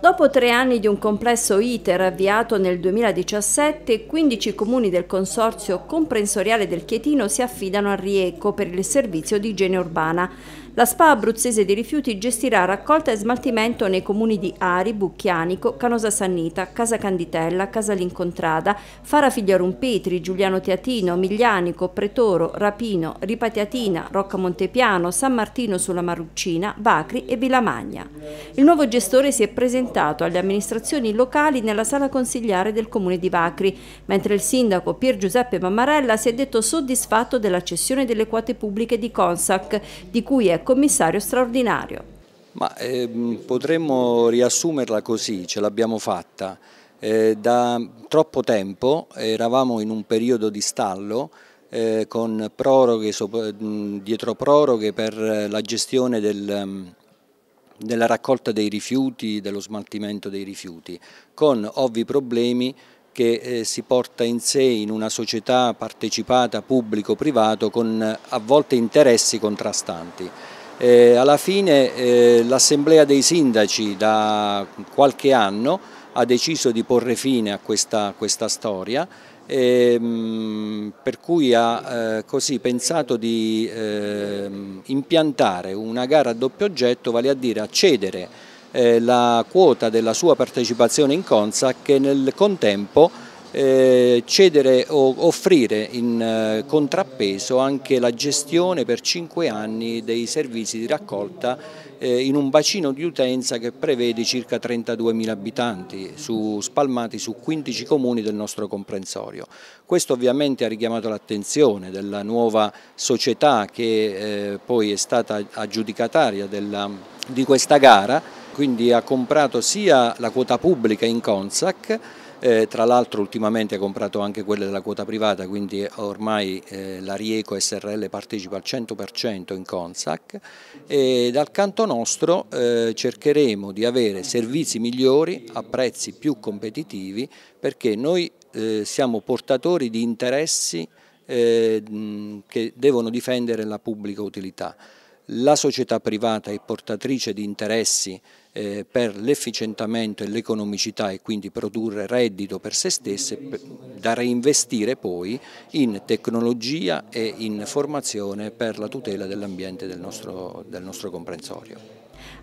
Dopo tre anni di un complesso iter avviato nel 2017, 15 comuni del Consorzio Comprensoriale del Chietino si affidano a Rieco per il servizio di igiene urbana. La SPA abruzzese dei rifiuti gestirà raccolta e smaltimento nei comuni di Ari, Bucchianico, Canosa Sannita, Casa Canditella, Casa L'Incontrada, Fara Figliarum Petri, Giuliano Teatino, Miglianico, Pretoro, Rapino, Ripatiatina, Rocca Montepiano, San Martino sulla Maruccina, Bacri e Vilamagna. Il nuovo gestore si è presentato alle amministrazioni locali nella sala consigliare del comune di Bacri, mentre il sindaco Pier Giuseppe Mammarella si è detto soddisfatto della cessione delle quote pubbliche di Consac, di cui è commissario straordinario. Ma ehm, potremmo riassumerla così, ce l'abbiamo fatta. Eh, da troppo tempo eravamo in un periodo di stallo eh, con proroghe dietro proroghe per la gestione del, della raccolta dei rifiuti, dello smaltimento dei rifiuti, con ovvi problemi che eh, si porta in sé in una società partecipata pubblico-privato con eh, a volte interessi contrastanti. Eh, alla fine eh, l'Assemblea dei Sindaci da qualche anno ha deciso di porre fine a questa, questa storia e, ehm, per cui ha eh, così pensato di ehm, impiantare una gara a doppio oggetto, vale a dire accedere eh, la quota della sua partecipazione in Consac e nel contempo eh, cedere o offrire in eh, contrappeso anche la gestione per cinque anni dei servizi di raccolta eh, in un bacino di utenza che prevede circa 32.000 abitanti su, spalmati su 15 comuni del nostro comprensorio. Questo ovviamente ha richiamato l'attenzione della nuova società che eh, poi è stata aggiudicataria della, di questa gara, quindi ha comprato sia la quota pubblica in Consac eh, tra l'altro ultimamente ha comprato anche quelle della quota privata, quindi eh, ormai eh, l'Arieco SRL partecipa al 100% in Consac e dal canto nostro eh, cercheremo di avere servizi migliori a prezzi più competitivi perché noi eh, siamo portatori di interessi eh, che devono difendere la pubblica utilità la società privata è portatrice di interessi eh, per l'efficientamento e l'economicità e quindi produrre reddito per se stesse da reinvestire poi in tecnologia e in formazione per la tutela dell'ambiente del, del nostro, comprensorio.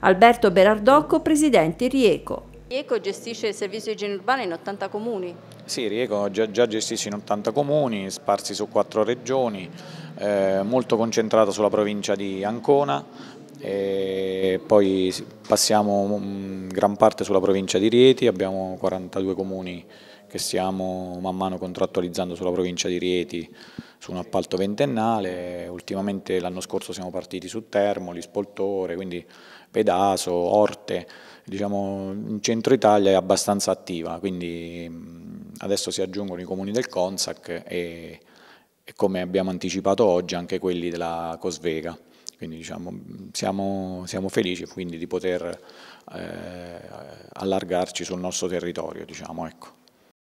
Alberto Berardocco, Presidente Rieco. Rieco gestisce il servizio di igiene urbana in 80 comuni. Sì, Rieco già, già gestisce in 80 comuni, sparsi su quattro regioni eh, molto concentrata sulla provincia di Ancona, e poi passiamo mm, gran parte sulla provincia di Rieti, abbiamo 42 comuni che stiamo man mano contrattualizzando sulla provincia di Rieti su un appalto ventennale, ultimamente l'anno scorso siamo partiti su Termoli, Spoltore, quindi Pedaso, Orte, diciamo in centro Italia è abbastanza attiva, quindi mm, adesso si aggiungono i comuni del Consac e e come abbiamo anticipato oggi anche quelli della Cosvega. Quindi diciamo, siamo, siamo felici quindi, di poter eh, allargarci sul nostro territorio. Diciamo, ecco.